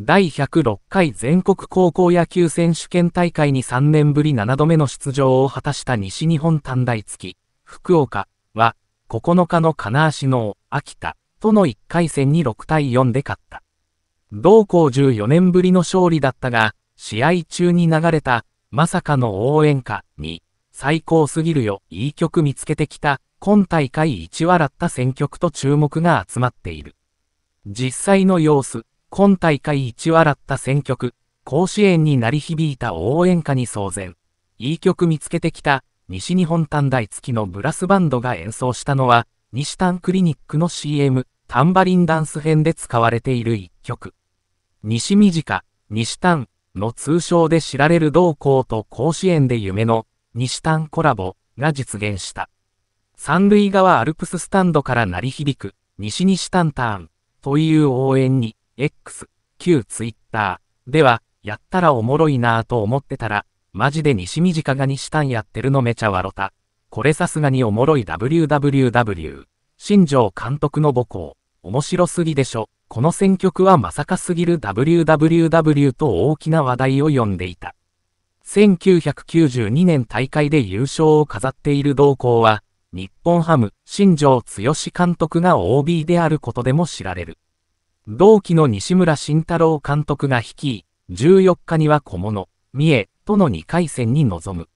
第106回全国高校野球選手権大会に3年ぶり7度目の出場を果たした西日本短大付き、福岡は、9日の金足の秋田との1回戦に6対4で勝った。同校14年ぶりの勝利だったが、試合中に流れた、まさかの応援歌に、最高すぎるよ、いい曲見つけてきた、今大会一笑った選曲と注目が集まっている。実際の様子、今大会一笑った選曲、甲子園に鳴り響いた応援歌に騒然。いい曲見つけてきた、西日本短大付きのブラスバンドが演奏したのは、西丹クリニックの CM、タンバリンダンス編で使われている一曲。西短、西丹の通称で知られる同校と甲子園で夢の西丹コラボが実現した。三塁側アルプススタンドから鳴り響く西西丹ターンという応援に X、旧 Twitter では、やったらおもろいなぁと思ってたら、マジで西身近がにしたんやってるのめちゃわろた。これさすがにおもろい WWW。新庄監督の母校。面白すぎでしょ。この選曲はまさかすぎる WWW と大きな話題を呼んでいた。1992年大会で優勝を飾っている同校は、日本ハム、新庄剛志監督が OB であることでも知られる。同期の西村慎太郎監督が率い、14日には小物、三重との2回戦に臨む。